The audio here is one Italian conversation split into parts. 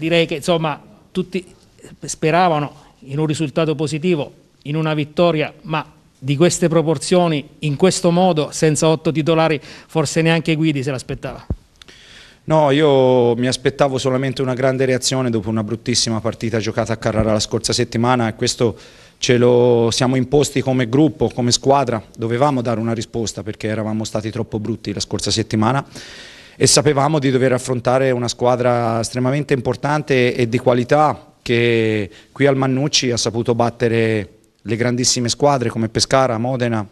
direi che insomma tutti speravano in un risultato positivo, in una vittoria, ma di queste proporzioni, in questo modo, senza otto titolari, forse neanche Guidi se l'aspettava. No, io mi aspettavo solamente una grande reazione dopo una bruttissima partita giocata a Carrara la scorsa settimana e questo ce lo siamo imposti come gruppo, come squadra, dovevamo dare una risposta perché eravamo stati troppo brutti la scorsa settimana e sapevamo di dover affrontare una squadra estremamente importante e di qualità che qui al Mannucci ha saputo battere le grandissime squadre come Pescara, Modena,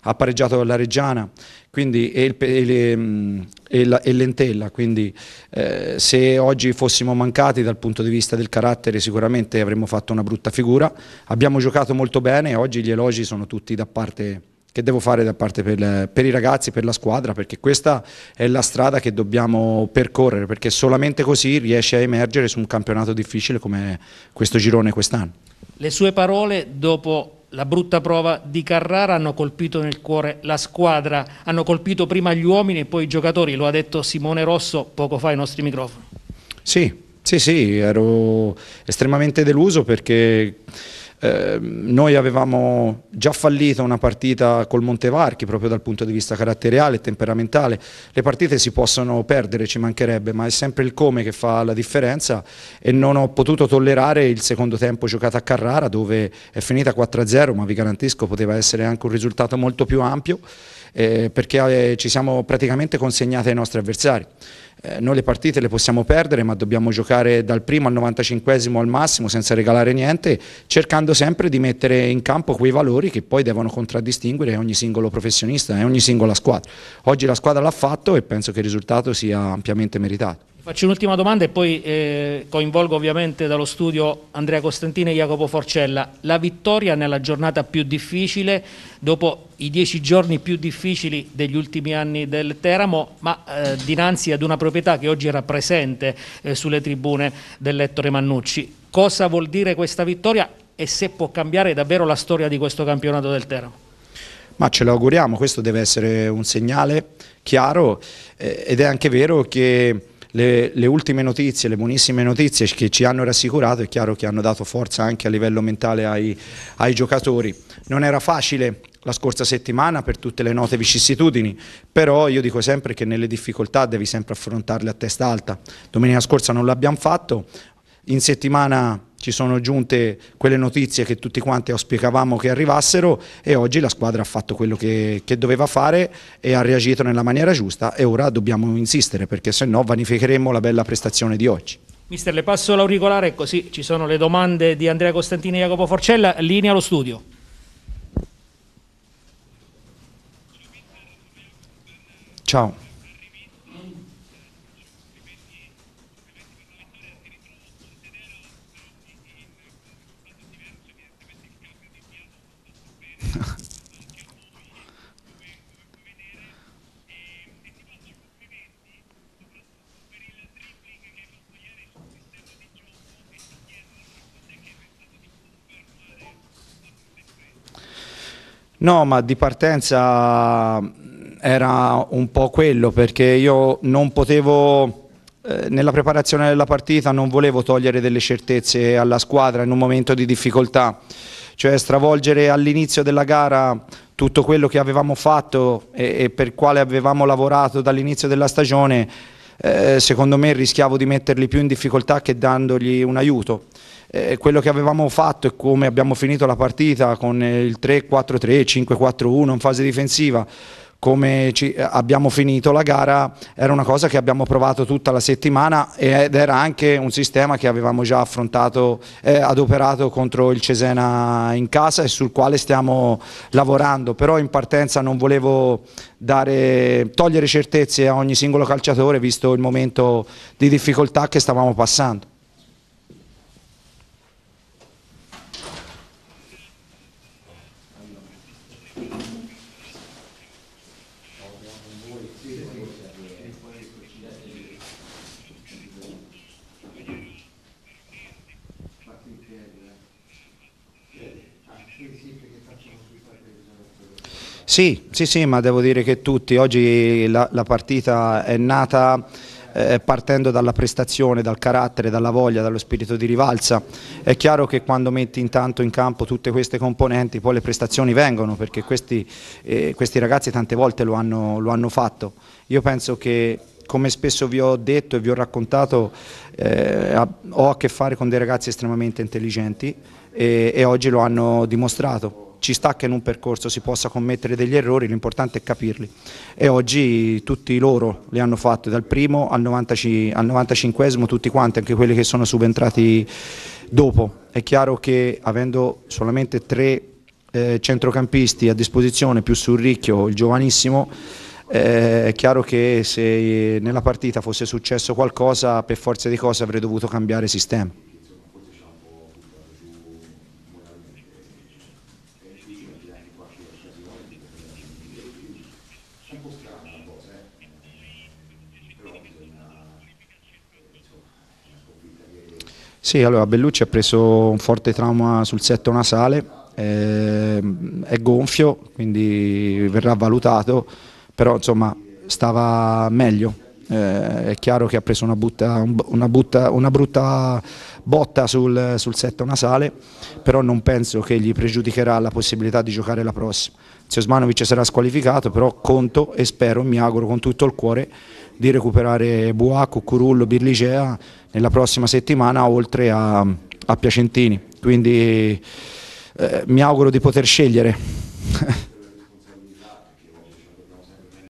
ha pareggiato la Reggiana quindi, e, il, mm, e, la, e, Lentella, quindi eh, se oggi fossimo mancati dal punto di vista del carattere sicuramente avremmo fatto una brutta figura, abbiamo giocato molto bene e oggi gli elogi sono tutti da parte che devo fare da parte per, per, i ragazzi, per la squadra, perché questa è la strada che dobbiamo percorrere, perché solamente così riesce a emergere su un campionato difficile come questo girone quest'anno. Le sue parole dopo la brutta prova di Carrara hanno colpito nel cuore la squadra, hanno colpito prima gli uomini e poi i giocatori, lo ha detto Simone Rosso poco fa ai nostri microfoni. Sì, sì, sì, ero estremamente deluso perché Ehm, noi avevamo già fallito una partita col Montevarchi proprio dal punto di vista caratteriale e temperamentale, le partite si possono perdere, ci mancherebbe, ma è sempre il come che fa la differenza e non ho potuto tollerare il secondo tempo giocato a Carrara dove è finita 4-0, ma vi garantisco poteva essere anche un risultato molto più ampio eh, perché eh, ci siamo praticamente consegnati ai nostri avversari. Eh, noi le partite le possiamo perdere ma dobbiamo giocare dal primo al 95 al massimo senza regalare niente cercando sempre di mettere in campo quei valori che poi devono contraddistinguere ogni singolo professionista e ogni singola squadra oggi la squadra l'ha fatto e penso che il risultato sia ampiamente meritato Faccio un'ultima domanda e poi eh, coinvolgo ovviamente dallo studio Andrea Costantini e Jacopo Forcella. La vittoria nella giornata più difficile, dopo i dieci giorni più difficili degli ultimi anni del Teramo, ma eh, dinanzi ad una proprietà che oggi era presente eh, sulle tribune dell'Ettore Mannucci. Cosa vuol dire questa vittoria e se può cambiare davvero la storia di questo campionato del Teramo? Ma ce lo auguriamo, questo deve essere un segnale chiaro eh, ed è anche vero che le, le, ultime notizie, le buonissime notizie che ci hanno rassicurato è chiaro che hanno dato forza anche a livello mentale ai, ai giocatori. Non era facile la scorsa settimana per tutte le note vicissitudini, però io dico sempre che nelle difficoltà devi sempre affrontarle a testa alta. Domenica scorsa non l'abbiamo fatto, in settimana ci sono giunte quelle notizie che tutti quanti auspicavamo che arrivassero e oggi la squadra ha fatto quello che, che doveva fare e ha reagito nella maniera giusta e ora dobbiamo insistere perché se no vanificheremo la bella prestazione di oggi. Mister, le passo l'auricolare così ci sono le domande di Andrea Costantini e Jacopo Forcella, linea allo studio. Ciao. No, ma di partenza mm, era un po' quello, perché io non potevo eh, nella preparazione della partita non volevo togliere delle certezze alla squadra in un momento di difficoltà, cioè stravolgere all'inizio della gara tutto quello che avevamo fatto e, per quale avevamo lavorato dall'inizio della stagione eh, secondo me rischiavo di metterli più in difficoltà che dandogli un aiuto. Eh, quello che avevamo fatto e come abbiamo finito la partita con il 3-4-3, 5-4-1 in fase difensiva, come ci, eh, abbiamo finito la gara era una cosa che abbiamo provato tutta la settimana ed era anche un sistema che avevamo già affrontato eh, adoperato contro il Cesena in casa e sul quale stiamo lavorando però in partenza non volevo dare, togliere certezze a ogni singolo calciatore visto il momento di difficoltà che stavamo passando Sì, sì, sì, ma devo dire che tutti, oggi la, la partita è nata eh, partendo dalla prestazione, dal carattere, dalla voglia, dallo spirito di rivalsa. È chiaro che quando metti intanto in campo tutte queste componenti poi le prestazioni vengono perché questi, eh, questi ragazzi tante volte lo hanno, lo hanno fatto. Io penso che come spesso vi ho detto e vi ho raccontato, eh, ho a che fare con dei ragazzi estremamente intelligenti e, e oggi lo hanno dimostrato ci sta che in un percorso si possa commettere degli errori, l'importante è capirli e oggi tutti loro li hanno fatti, dal primo al, 95, tutti quanti, anche quelli che sono subentrati dopo. È chiaro che avendo solamente tre eh, centrocampisti a disposizione, più sul ricchio il giovanissimo, eh, è chiaro che se nella partita fosse successo qualcosa, per forza di cose avrei dovuto cambiare sistema. Sì, allora Bellucci ha preso un forte trauma sul setto nasale, ehm, è gonfio, quindi verrà valutato, però insomma stava meglio. Eh, è chiaro che ha preso una, butta, una, butta, una brutta botta sul, sul setto nasale, però non penso che gli pregiudicherà la possibilità di giocare la prossima se Osmanovic sarà squalificato, però conto e spero, mi auguro con tutto il cuore di recuperare Buaco, Curullo, Birlicea nella prossima settimana oltre a, a Piacentini, quindi eh, mi auguro di poter scegliere.